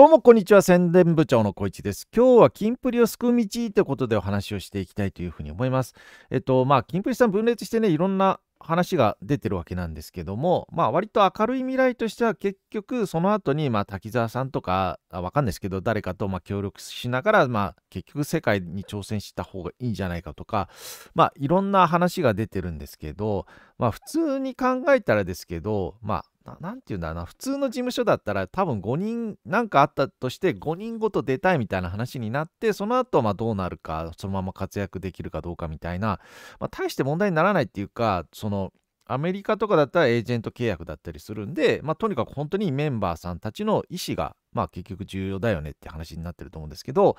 どうもこんにちは宣伝部長の小市です。今日はキンプリを救う道ってことでお話をしていきたいというふうに思います。えっとまあキンプリさん分裂してねいろんな話が出てるわけなんですけどもまあ割と明るい未来としては結局その後にまあ滝沢さんとかわかんないですけど誰かとま協力しながらまあ結局世界に挑戦した方がいいんじゃないかとかまあいろんな話が出てるんですけどまあ普通に考えたらですけどまあ何て言うんだうな普通の事務所だったら多分5人何かあったとして5人ごと出たいみたいな話になってその後まあどうなるかそのまま活躍できるかどうかみたいな、まあ、大して問題にならないっていうかそのアメリカとかだったらエージェント契約だったりするんで、まあ、とにかく本当にメンバーさんたちの意思がまあ結局重要だよねって話になってると思うんですけど、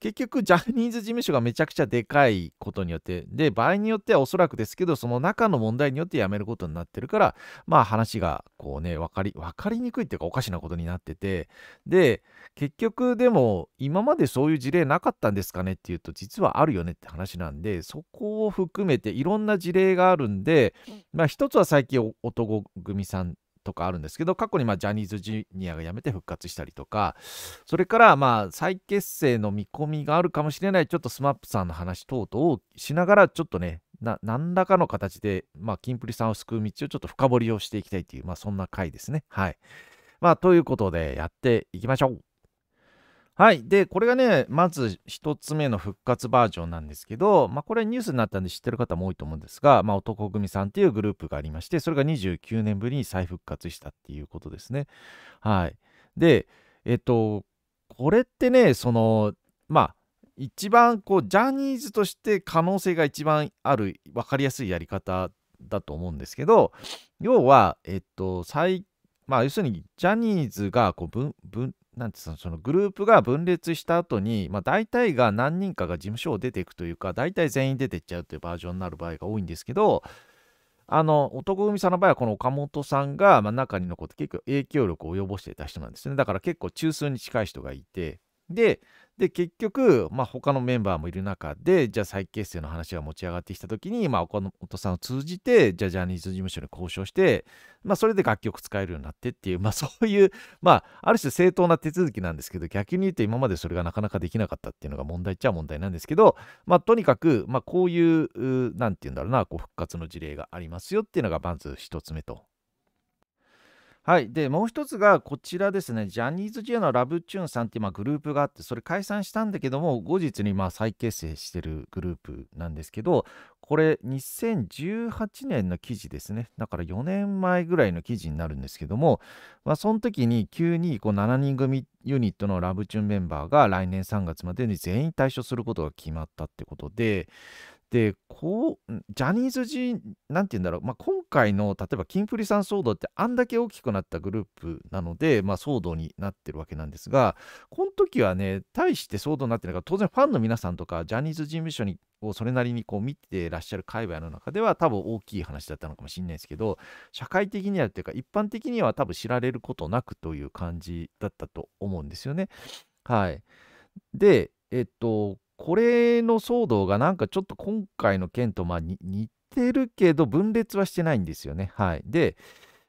結局ジャニーズ事務所がめちゃくちゃでかいことによって、で、場合によってはおそらくですけど、その中の問題によって辞めることになってるから、まあ話がこうね、分かり、分かりにくいっていうかおかしなことになってて、で、結局でも今までそういう事例なかったんですかねっていうと、実はあるよねって話なんで、そこを含めていろんな事例があるんで、まあ一つは最近男組さんとかあるんですけど、過去にまジャニーズジュニアが辞めて復活したりとか、それからまあ再結成の見込みがあるかもしれない、ちょっと SMAP さんの話等々をしながら、ちょっとね、な何らかの形で、まあ、キンプリさんを救う道をちょっと深掘りをしていきたいという、まあ、そんな回ですね。はい。まあ、ということで、やっていきましょう。はい。で、これがね、まず1つ目の復活バージョンなんですけど、まあ、これニュースになったんで知ってる方も多いと思うんですが、まあ、男組さんっていうグループがありまして、それが29年ぶりに再復活したっていうことですね。はい。で、えっと、これってね、その、まあ、一番こう、ジャニーズとして可能性が一番ある、分かりやすいやり方だと思うんですけど、要は、えっと、最まあ、要するにジャニーズがこう分分なんてそのそのグループが分裂した後に、まあ、大体が何人かが事務所を出ていくというか大体全員出てっちゃうというバージョンになる場合が多いんですけどあの男組さんの場合はこの岡本さんが、まあ、中に残って結構影響力を及ぼしていた人なんですねだから結構中枢に近い人がいてで、で結局、まあ、他のメンバーもいる中でじゃあ再結成の話が持ち上がってきた時に、まあ、岡本さんを通じてじゃあジャニーズ事務所に交渉して、まあ、それで楽曲使えるようになってっていう、まあ、そういう、まあ、ある種正当な手続きなんですけど逆に言うと今までそれがなかなかできなかったっていうのが問題っちゃ問題なんですけど、まあ、とにかく、まあ、こういう何て言うんだろうなこう復活の事例がありますよっていうのがまず1つ目とはい、でもう一つがこちらですね、ジャニーズ J のラブチューンさんって今グループがあって、それ解散したんだけども、後日にま再結成してるグループなんですけど、これ2018年の記事ですね、だから4年前ぐらいの記事になるんですけども、まあ、その時に急にこう7人組ユニットのラブチューンメンバーが来年3月までに全員退所することが決まったってことで、でこうジャニーズ人なんて言うんだろう、まあ、今回の例えばキンプリさん騒動ってあんだけ大きくなったグループなので、まあ、騒動になってるわけなんですがこの時はね大して騒動になってないから当然ファンの皆さんとかジャニーズ事務所にをそれなりにこう見てらっしゃる界隈の中では多分大きい話だったのかもしれないですけど社会的にはっていうか一般的には多分知られることなくという感じだったと思うんですよね。はい、でえっとこれの騒動がなんかちょっと今回の件とまあ似てるけど分裂はしてないんですよね。はい。で、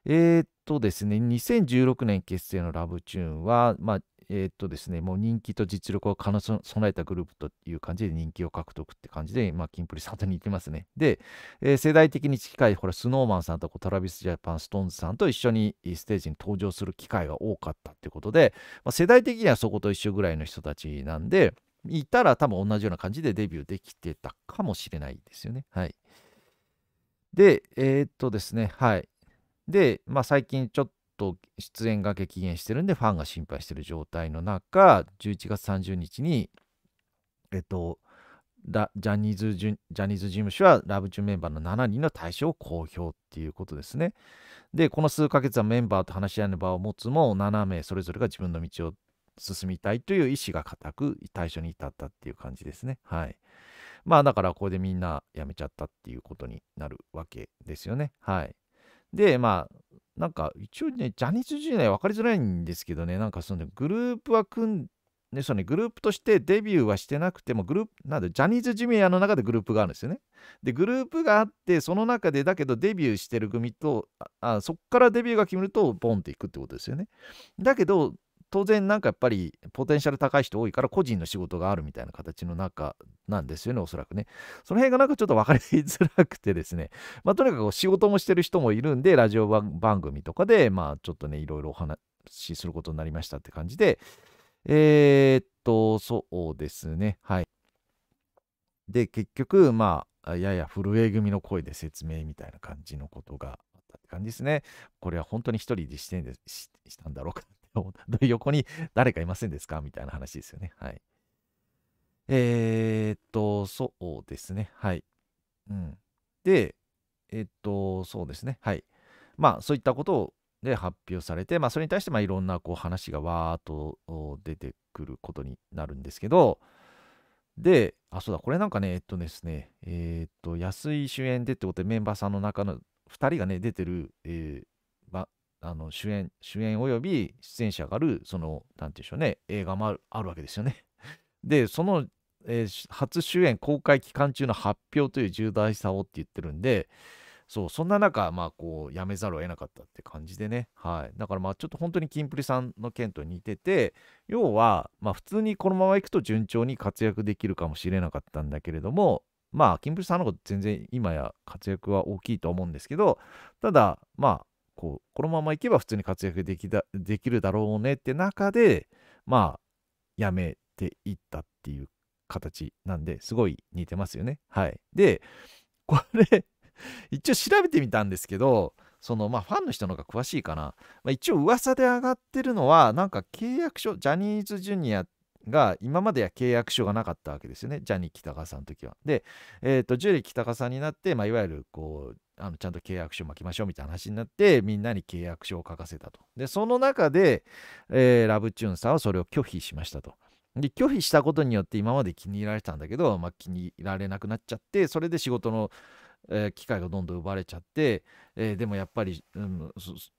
えー、っとですね、2016年結成のラブチューンは、まあ、えー、っとですね、もう人気と実力を兼ね備えたグループという感じで人気を獲得って感じで、まあ、キンプリさんと似てますね。で、えー、世代的に近い、s n スノーマンさんとトラビス・ジャパン・ストーンズさんと一緒にステージに登場する機会が多かったってことで、まあ、世代的にはそこと一緒ぐらいの人たちなんで、いたら多分同じような感じでデビューできてたかもしれないですよね。はい。で、えー、っとですね、はい。で、まあ、最近ちょっと出演が激減してるんで、ファンが心配してる状態の中、11月30日に、えっと、ジャニーズジャニーズ事務所はラブチューメンバーの7人の対象を公表っていうことですね。で、この数ヶ月はメンバーと話し合いの場を持つも7名それぞれが自分の道を進みたいという意志が固く対処に至ったっていう感じですね。はい。まあだからここでみんな辞めちゃったっていうことになるわけですよね。はい。で、まあ、なんか一応ね、ジャニーズ Jr. 分かりづらいんですけどね、なんかそのグループは組んで、その、ね、グループとしてデビューはしてなくても、グループ、なんで、ジャニーズ Jr. の中でグループがあるんですよね。で、グループがあって、その中で、だけどデビューしてる組と、あそこからデビューが決めると、ボンっていくってことですよね。だけど、当然なんかやっぱりポテンシャル高い人多いから個人の仕事があるみたいな形の中なんですよねおそらくねその辺がなんかちょっと分かりづらくてですね まあとにかく仕事もしてる人もいるんでラジオ番組とかでまあちょっとねいろいろお話しすることになりましたって感じでえー、っとそうですねはいで結局まあやや震え組の声で説明みたいな感じのことがあっったて感じですね。これは本当に一人でしてんでししたんだろうかよ。横に誰かいませんですかみたいな話ですよね。はい。えー、っと、そうですね。はい。うん。で、えー、っと、そうですね。はい。まあ、そういったことをで発表されて、まあ、それに対して、まあ、いろんなこう話がわーっと出てくることになるんですけど、で、あ、そうだ、これなんかね、えっとですね、えー、っと、安井主演でってことでメンバーさんの中の2人がね、出てる、えー、あの主演、主演および出演者がある、その、何て言うんでしょうね、映画もあるわけですよね。で、その、えー、初主演公開期間中の発表という重大さをって言ってるんで、そう、そんな中、まあ、こう、やめざるを得なかったって感じでね。はい。だから、まあ、ちょっと本当にキンプリさんの件と似てて、要は、まあ、普通にこのままいくと順調に活躍できるかもしれなかったんだけれども、まあ、キンプリさんのこと全然今や活躍は大きいと思うんですけど、ただ、まあ、こうこのままいけば普通に活躍できだできるだろうねって中でまあやめていったっていう形なんですごい似てますよね。はい、でこれ 一応調べてみたんですけどそのまあファンの人の方が詳しいかな、まあ、一応噂で上がってるのはなんか契約書ジャニーズジュニアってが今までは契約書がなかったわけですよねジャニー喜多川さんの時は。で、えーと、ジュリー喜多川さんになって、まあ、いわゆるこうあのちゃんと契約書を巻きましょうみたいな話になってみんなに契約書を書かせたと。でその中で、えー、ラブチューンさんはそれを拒否しましたと。で拒否したことによって今まで気に入られてたんだけど、まあ、気に入られなくなっちゃってそれで仕事のえー、機会がどんどん奪われちゃって、えー、でもやっぱり、うん、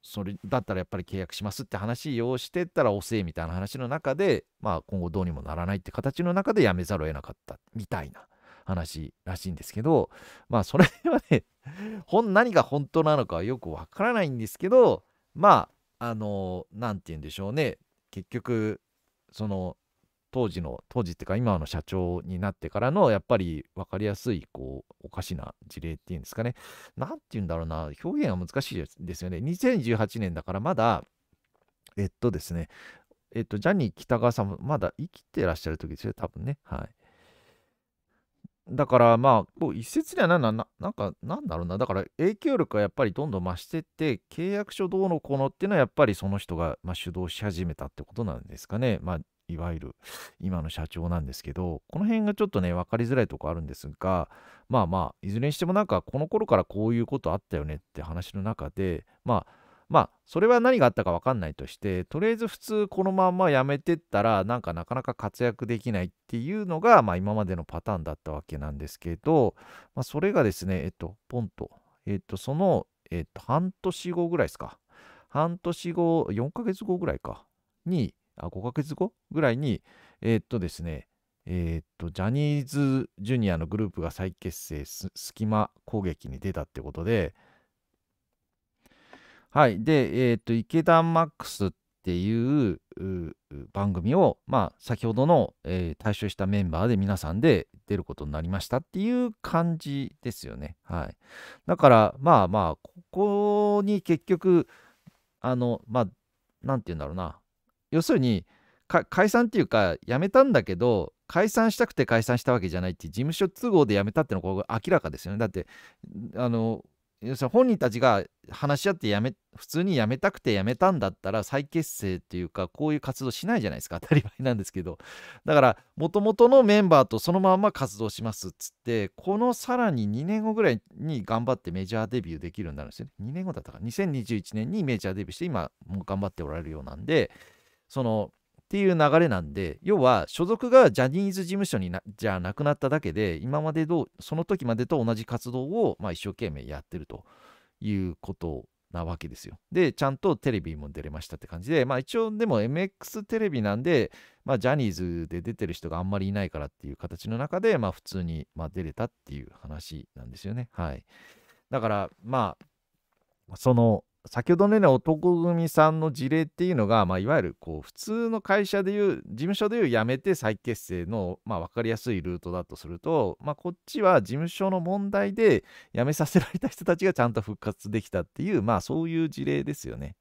それだったらやっぱり契約しますって話をしてったら遅えみたいな話の中で、まあ、今後どうにもならないって形の中で辞めざるを得なかったみたいな話らしいんですけどまあそれはね 本何が本当なのかはよくわからないんですけどまああの何て言うんでしょうね結局その当時の当時っていうか今の社長になってからのやっぱり分かりやすいこうおかしな事例っていうんですかね何て言うんだろうな表現は難しいですよね2018年だからまだえっとですねえっとジャニー喜多川さんもまだ生きてらっしゃる時ですよ多分ねはいだからまあ、もう一説にはなんななんかなんだろうな、だから影響力がやっぱりどんどん増してって、契約書どうのこうのっていうのはやっぱりその人がま主導し始めたってことなんですかね。まあ、いわゆる今の社長なんですけど、この辺がちょっとね、分かりづらいとこあるんですが、まあまあ、いずれにしてもなんか、この頃からこういうことあったよねって話の中で、まあ、まあ、それは何があったか分かんないとして、とりあえず普通このまま辞めてったら、なんかなかなか活躍できないっていうのが、まあ今までのパターンだったわけなんですけど、まあそれがですね、えっと、ポンと、えっと、その、えっと、半年後ぐらいですか。半年後、4ヶ月後ぐらいか、に、あ、5ヶ月後ぐらいに、えー、っとですね、えー、っと、ジャニーズジュニアのグループが再結成す、隙間攻撃に出たってことで、はい。で、えー、っと、池田マックスっていう番組を、まあ、先ほどの、えー、退したメンバーで皆さんで出ることになりましたっていう感じですよね。はい。だから、まあまあ、ここに結局、あの、まあ、なんて言うんだろうな、要するに解散っていうか辞めたんだけど解散したくて解散したわけじゃないって事務所都合で辞めたってのは明らかですよねだってあの要するに本人たちが話し合ってやめ普通に辞めたくて辞めたんだったら再結成っていうかこういう活動しないじゃないですか当たり前なんですけどだからもともとのメンバーとそのまま活動しますっつってこのさらに2年後ぐらいに頑張ってメジャーデビューできるようになるんですよね2年後だったか2021年にメジャーデビューして今もう頑張っておられるようなんでそのっていう流れなんで要は所属がジャニーズ事務所になじゃなくなっただけで今までどうその時までと同じ活動を、まあ、一生懸命やってるということなわけですよ。で、ちゃんとテレビも出れましたって感じで、まあ一応でも MX テレビなんで、まあジャニーズで出てる人があんまりいないからっていう形の中で、まあ普通に、まあ、出れたっていう話なんですよね。はい。だから、まあ、その、先ほどのような男組さんの事例っていうのが、まあ、いわゆるこう普通の会社でいう事務所でいう辞めて再結成の、まあ、分かりやすいルートだとすると、まあ、こっちは事務所の問題で辞めさせられた人たちがちゃんと復活できたっていう、まあ、そういう事例ですよね。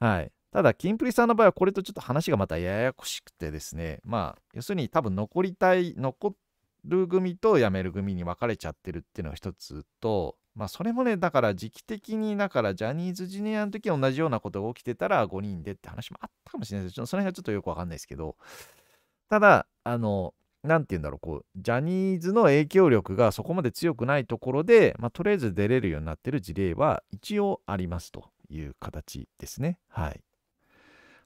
はい、ただ、キンプリさんの場合はこれとちょっと話がまたややこしくてですね、まあ、要するに多分残りたい、残っる組と辞める組に分かれちゃってるっていうのが一つと、まあそれもね、だから時期的に、だからジャニーズジュニアの時同じようなことが起きてたら5人でって話もあったかもしれないですけどその辺がちょっとよくわかんないですけど、ただ、あの、何て言うんだろう、こう、ジャニーズの影響力がそこまで強くないところで、まあ、とりあえず出れるようになってる事例は一応ありますという形ですね。はい。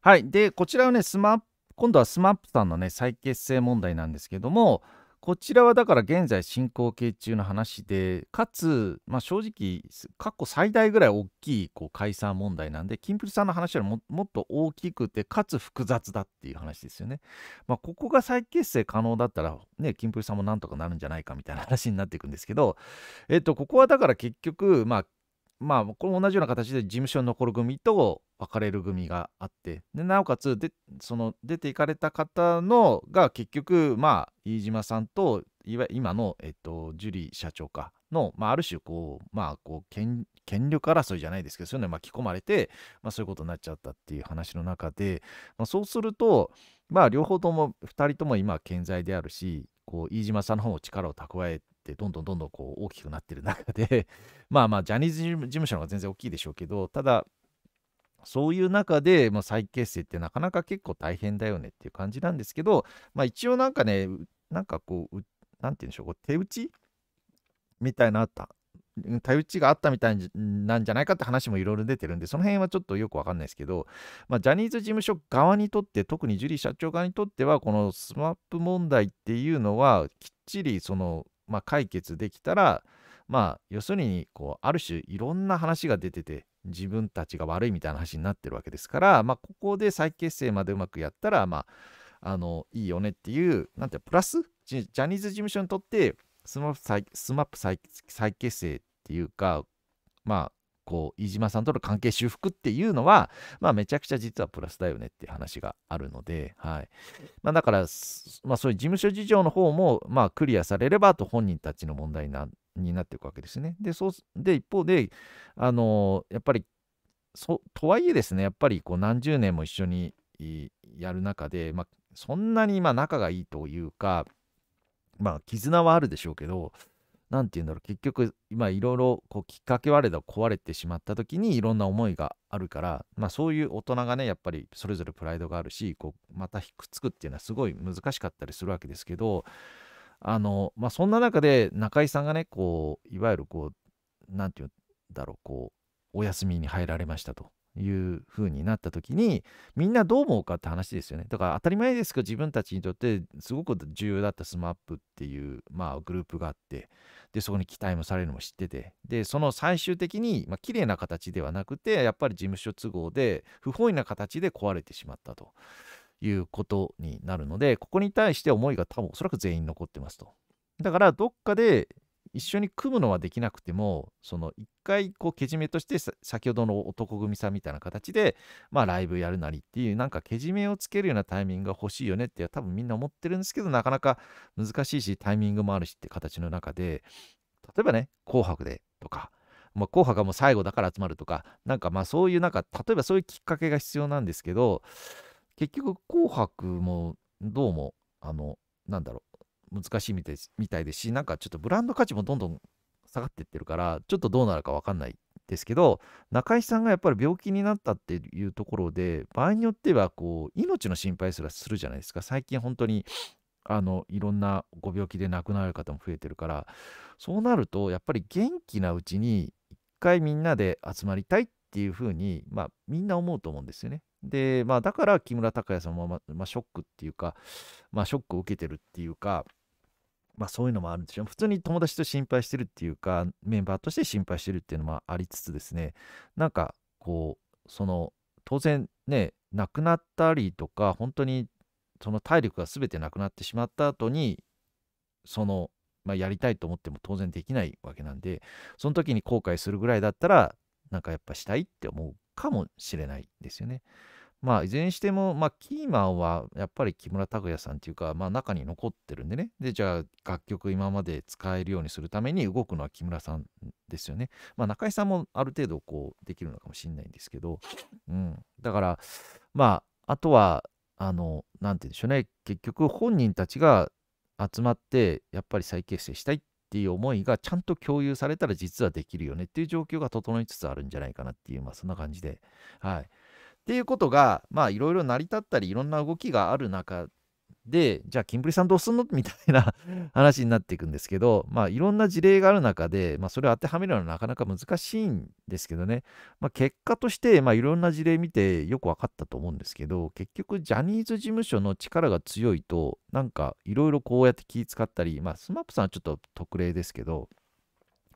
はい。で、こちらはね、スマ今度は SMAP さんのね、再結成問題なんですけども、こちらはだから現在進行形中の話で、かつ、まあ、正直、過去最大ぐらい大きいこう解散問題なんで、キンプリさんの話よりももっと大きくて、かつ複雑だっていう話ですよね。まあ、ここが再結成可能だったら、ね、キンプリさんもなんとかなるんじゃないかみたいな話になっていくんですけど、えっと、ここはだから結局、まあ、まあ、これも同じような形で事務所に残る組と、別れる組があってでなおかつでその出ていかれた方のが結局まあ飯島さんと今の、えっと、ジュリー社長かの、まあ、ある種こうまあこう権力争いじゃないですけどそういうのに巻き込まれて、まあ、そういうことになっちゃったっていう話の中で、まあ、そうするとまあ両方とも2人とも今健在であるしこう飯島さんの方も力を蓄えてどんどんどんどんこう大きくなってる中で まあまあジャニーズ事務所の方が全然大きいでしょうけどただそういう中で、まあ、再結成ってなかなか結構大変だよねっていう感じなんですけど、まあ、一応なんかね、なんかこう、なんて言うんでしょう、手打ちみたいなあった。手打ちがあったみたいなんじゃないかって話もいろいろ出てるんで、その辺はちょっとよくわかんないですけど、まあ、ジャニーズ事務所側にとって、特にジュリー社長側にとっては、この SMAP 問題っていうのは、きっちりその、まあ、解決できたら、まあ、要するにこうある種いろんな話が出てて自分たちが悪いみたいな話になってるわけですから、まあ、ここで再結成までうまくやったら、まあ、あのいいよねっていうなんてプラスジャニーズ事務所にとってスマップ再スマップ再再結成っていうかまあこう飯島さんとの関係修復っていうのは、まあ、めちゃくちゃ実はプラスだよねっていう話があるので、はいまあ、だから、まあ、そういう事務所事情の方も、まあ、クリアされればと本人たちの問題なになっていくわけですね。で、そうで一方で、あのやっぱりそとはいえですね、やっぱりこう何十年も一緒にやる中で、まあ、そんなにま仲がいいというか、まあ、絆はあるでしょうけど、何て言うんだろう、結局、今いろいろこうきっかけ割れだ壊れてしまった時にいろんな思いがあるから、まあ、そういう大人がね、やっぱりそれぞれプライドがあるし、こうまたひっくっつくっていうのはすごい難しかったりするわけですけど、あの、まあ、そんな中で中井さんがね、こう、いわゆるこう、なんて言うんだろう、こう、お休みに入られましたと。いうふうになった時にみんなどう思うかって話ですよねだから当たり前ですけど自分たちにとってすごく重要だった SMAP っていう、まあ、グループがあってでそこに期待もされるのも知っててでその最終的に、まあ綺麗な形ではなくてやっぱり事務所都合で不本意な形で壊れてしまったということになるので、ここに対して思いが多分おそらく全員残ってますと。だから、どっかで一緒に組むのはできなくても、その一回こうけじめとして、先ほどの男組さんみたいな形で、まあライブやるなりっていう、なんかけじめをつけるようなタイミングが欲しいよねって多分みんな思ってるんですけど、なかなか難しいし、タイミングもあるしって形の中で、例えばね、紅白でとか、まあ、紅白がもう最後だから集まるとか、なんかまあそういう、なんか例えばそういうきっかけが必要なんですけど、結局紅白もどうもあのなんだろう難しいみたいみたいですしなんかちょっとブランド価値もどんどん下がってってるからちょっとどうなるか分かんないですけど中井さんがやっぱり病気になったっていうところで場合によってはこう命の心配すらするじゃないですか最近本当にあのいろんなご病気で亡くなる方も増えてるからそうなるとやっぱり元気なうちに一回みんなで集まりたいっていうふうに、まあ、みんな思うと思うんですよね。で、まあ、だから木村拓哉さんも、ままあ、ショックっていうか、まあ、ショックを受けてるっていうか、まあ、そういうのもあるんでしょう。普通に友達と心配してるっていうか、メンバーとして心配してるっていうのもありつつですね、なんか、こう、その、当然ね、亡くなったりとか、本当にその体力が全てなくなってしまった後に、その、まあ、やりたいと思っても当然できないわけなんで、その時に後悔するぐらいだったら、なんかやっぱしたいって思うかもしれないですよね。まあ、いずれにしても、まあ、キーマンはやっぱり木村拓哉さんっていうか、まあ、中に残ってるんでね。で、じゃあ、楽曲今まで使えるようにするために動くのは木村さんですよね。まあ、中井さんもある程度、こう、できるのかもしれないんですけど、うん。だから、まあ、あとは、あの、なんて言うんでしょうね。結局、本人たちが集まって、やっぱり再結成したいっていう思いがちゃんと共有されたら実はできるよねっていう状況が整いつつあるんじゃないかなっていう、まあ、そんな感じで、はい。ていうことが、まあいろいろ成り立ったり、いろんな動きがある中で、じゃあ、キンプリさんどうすんのみたいな 話になっていくんですけど、まあ、いろんな事例がある中で、まあ、それを当てはめるのはなかなか難しいんですけどね、まあ、結果として、まあ、いろんな事例見てよく分かったと思うんですけど、結局、ジャニーズ事務所の力が強いと、なんか、いろいろこうやって気使ったり、まあ、スマップさんはちょっと特例ですけど、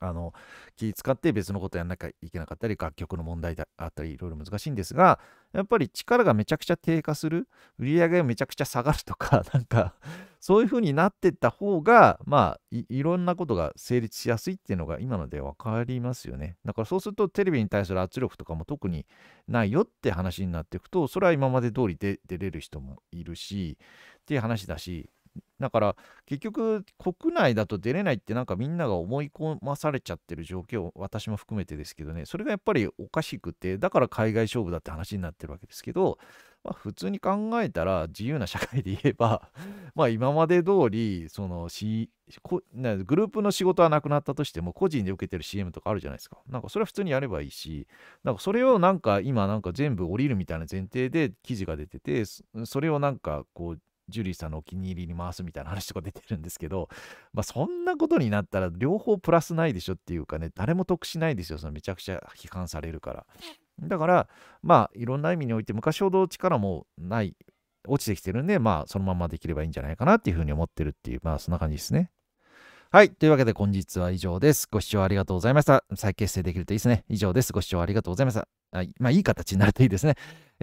あの気使って別のことやんなきゃいけなかったり楽曲の問題であったりいろいろ難しいんですがやっぱり力がめちゃくちゃ低下する売り上げがめちゃくちゃ下がるとか なんかそういう風になってった方がまあいろんなことが成立しやすいっていうのが今ので分かりますよねだからそうするとテレビに対する圧力とかも特にないよって話になっていくとそれは今まで通りで出れる人もいるしっていう話だしだから結局国内だと出れないってなんかみんなが思い込まされちゃってる状況私も含めてですけどねそれがやっぱりおかしくてだから海外勝負だって話になってるわけですけど、まあ、普通に考えたら自由な社会で言えば まあ今まで通りその、こグループの仕事はなくなったとしても個人で受けてる CM とかあるじゃないですかなんかそれは普通にやればいいしなんかそれをなんか今なんか全部降りるみたいな前提で記事が出ててそれをなんかこうジュリーさんのお気に入りに回すみたいな話とか出てるんですけど、まあ、そんなことになったら両方プラスないでしょっていうかね、誰も得しないですよ、そのめちゃくちゃ批判されるから。だから、まあ、いろんな意味において昔ほど力もない、落ちてきてるんで、まあ、そのままできればいいんじゃないかなっていうふうに思ってるっていう、まあ、そんな感じですね。はい。というわけで、本日は以上です。ご視聴ありがとうございました。再結成できるといいですね。以上です。ご視聴ありがとうございました。はい、まあ、いい形になるといいですね。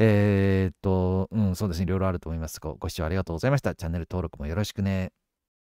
えー、っと、うん、そうですね、いろいろあると思いますご。ご視聴ありがとうございました。チャンネル登録もよろしくね。